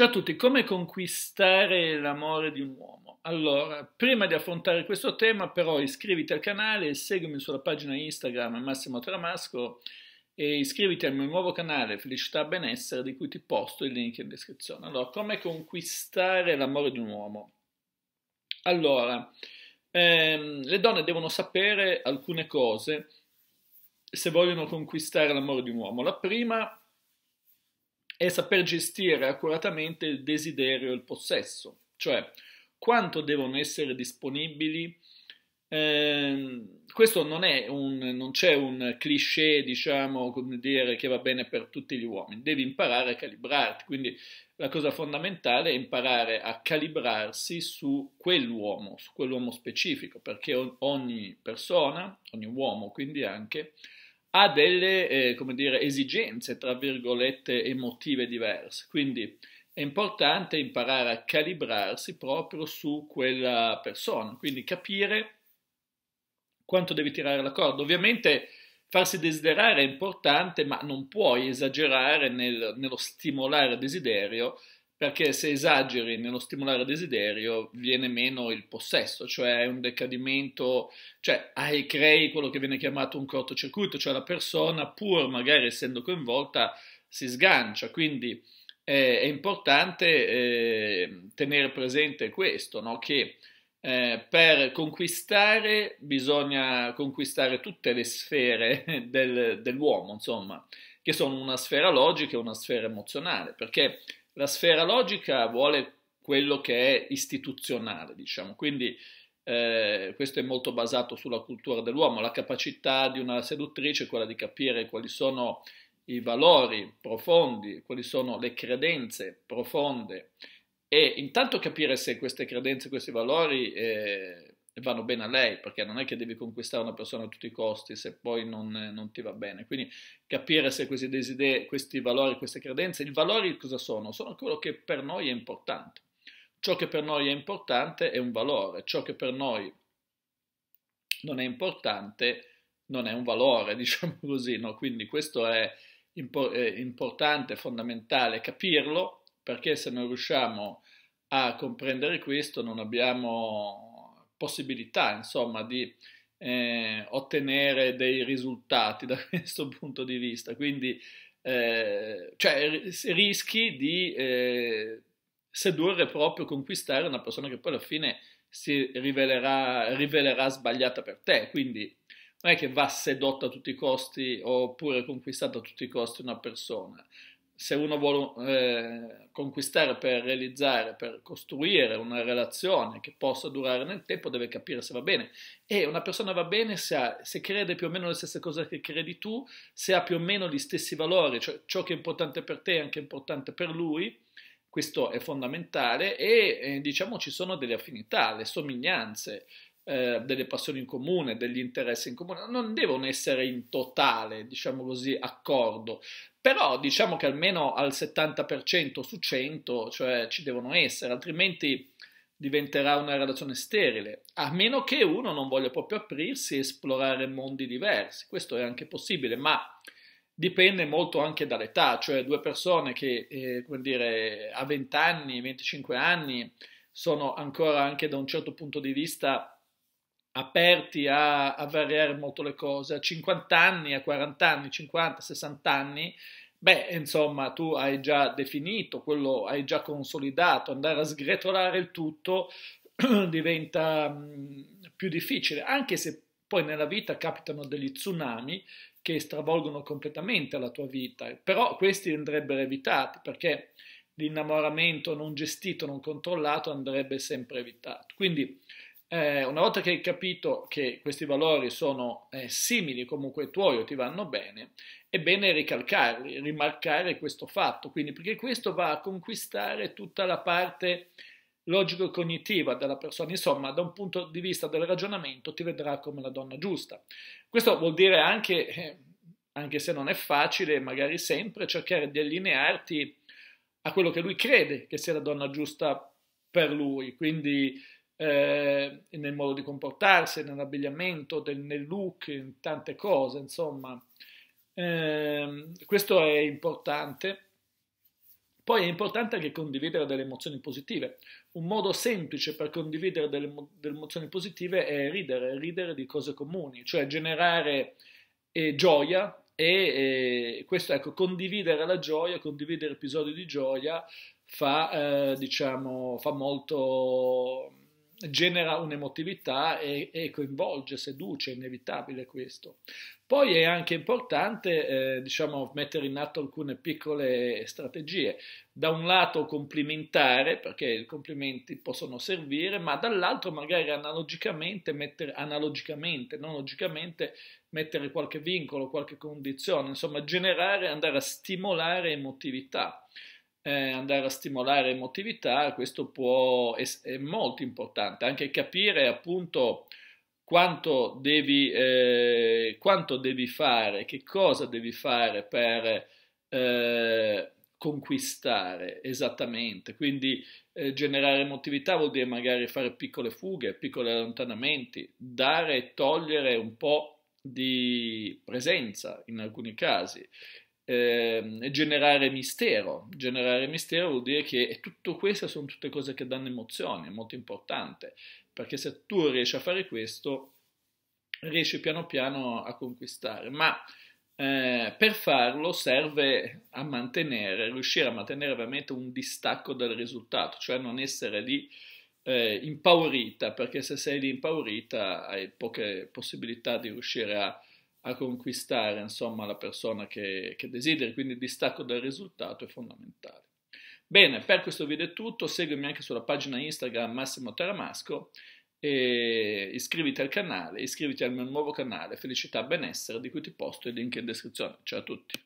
Ciao a tutti, come conquistare l'amore di un uomo? Allora, prima di affrontare questo tema però iscriviti al canale, seguimi sulla pagina Instagram Massimo Tramasco e iscriviti al mio nuovo canale Felicità Benessere di cui ti posto il link in descrizione. Allora, come conquistare l'amore di un uomo? Allora, ehm, le donne devono sapere alcune cose se vogliono conquistare l'amore di un uomo. La prima è saper gestire accuratamente il desiderio e il possesso, cioè quanto devono essere disponibili. Eh, questo non, è un, non c'è un cliché, diciamo, come dire, che va bene per tutti gli uomini, devi imparare a calibrarti, quindi la cosa fondamentale è imparare a calibrarsi su quell'uomo, su quell'uomo specifico, perché ogni persona, ogni uomo quindi anche, ha delle eh, come dire, esigenze, tra virgolette, emotive diverse. Quindi è importante imparare a calibrarsi proprio su quella persona, quindi capire quanto devi tirare la corda. Ovviamente farsi desiderare è importante, ma non puoi esagerare nel, nello stimolare desiderio perché se esageri nello stimolare il desiderio viene meno il possesso, cioè è un decadimento, cioè hai, crei quello che viene chiamato un cortocircuito, cioè la persona pur magari essendo coinvolta si sgancia, quindi eh, è importante eh, tenere presente questo, no? che eh, per conquistare bisogna conquistare tutte le sfere del, dell'uomo, insomma, che sono una sfera logica e una sfera emozionale, perché la sfera logica vuole quello che è istituzionale, diciamo, quindi eh, questo è molto basato sulla cultura dell'uomo, la capacità di una seduttrice è quella di capire quali sono i valori profondi, quali sono le credenze profonde e intanto capire se queste credenze, questi valori eh, e vanno bene a lei, perché non è che devi conquistare una persona a tutti i costi se poi non, non ti va bene. Quindi capire se questi desideri, questi valori, queste credenze, i valori cosa sono? Sono quello che per noi è importante. Ciò che per noi è importante è un valore, ciò che per noi non è importante non è un valore, diciamo così. No? Quindi questo è, impor- è importante, fondamentale capirlo, perché se non riusciamo a comprendere questo non abbiamo possibilità, insomma, di eh, ottenere dei risultati da questo punto di vista. Quindi, eh, cioè, rischi di eh, sedurre proprio, conquistare una persona che poi alla fine si rivelerà, rivelerà sbagliata per te. Quindi, non è che va sedotta a tutti i costi oppure conquistata a tutti i costi una persona se uno vuole eh, conquistare per realizzare, per costruire una relazione che possa durare nel tempo, deve capire se va bene. E una persona va bene se, ha, se crede più o meno le stesse cose che credi tu, se ha più o meno gli stessi valori, cioè ciò che è importante per te è anche importante per lui. Questo è fondamentale e eh, diciamo ci sono delle affinità, le somiglianze, eh, delle passioni in comune, degli interessi in comune, non devono essere in totale, diciamo così, accordo, però diciamo che almeno al 70% su 100 cioè, ci devono essere, altrimenti diventerà una relazione sterile, a meno che uno non voglia proprio aprirsi e esplorare mondi diversi, questo è anche possibile, ma dipende molto anche dall'età, cioè due persone che eh, dire, a 20 anni, 25 anni sono ancora anche da un certo punto di vista aperti a, a variare molto le cose, a 50 anni, a 40 anni, 50, 60 anni, beh, insomma, tu hai già definito, quello hai già consolidato, andare a sgretolare il tutto diventa mh, mm, più difficile, anche se poi nella vita capitano degli tsunami che stravolgono completamente la tua vita, però questi andrebbero evitati perché l'innamoramento non gestito, non controllato andrebbe sempre evitato. Quindi eh, una volta che hai capito che questi valori sono eh, simili comunque ai tuoi o ti vanno bene, è bene ricalcarli, rimarcare questo fatto, quindi perché questo va a conquistare tutta la parte logico-cognitiva della persona, insomma, da un punto di vista del ragionamento ti vedrà come la donna giusta. Questo vuol dire anche, eh, anche se non è facile, magari sempre, cercare di allinearti a quello che lui crede che sia la donna giusta per lui, quindi eh, nel modo di comportarsi, nell'abbigliamento, del, nel look, in tante cose, insomma. Eh, questo è importante. Poi è importante anche condividere delle emozioni positive. Un modo semplice per condividere delle, delle emozioni positive è ridere, ridere di cose comuni, cioè generare eh, gioia e eh, questo, ecco, condividere la gioia, condividere episodi di gioia fa, eh, diciamo, fa molto genera un'emotività e, e, coinvolge, seduce, è inevitabile questo. Poi è anche importante eh, diciamo, mettere in atto alcune piccole strategie. Da un lato complimentare, perché i complimenti possono servire, ma dall'altro magari analogicamente, mettere, analogicamente, non logicamente, mettere qualche vincolo, qualche condizione, insomma generare, andare a stimolare emotività eh, andare a stimolare emotività, questo può, essere molto importante, anche capire appunto quanto devi, eh, quanto devi fare, che cosa devi fare per eh, conquistare esattamente, quindi eh, generare emotività vuol dire magari fare piccole fughe, piccoli allontanamenti, dare e togliere un po' di presenza in alcuni casi eh, generare mistero. Generare mistero vuol dire che tutto questo sono tutte cose che danno emozioni, è molto importante, perché se tu riesci a fare questo, riesci piano piano a conquistare. Ma eh, per farlo serve a mantenere, riuscire a mantenere veramente un distacco dal risultato, cioè non essere lì eh, impaurita, perché se sei lì impaurita hai poche possibilità di riuscire a a conquistare insomma, la persona che, che desideri, quindi il distacco dal risultato è fondamentale. Bene, per questo video è tutto, seguimi anche sulla pagina Instagram Massimo Taramasco e iscriviti al canale, iscriviti al mio nuovo canale Felicità Benessere di cui ti posto il link in descrizione. Ciao a tutti!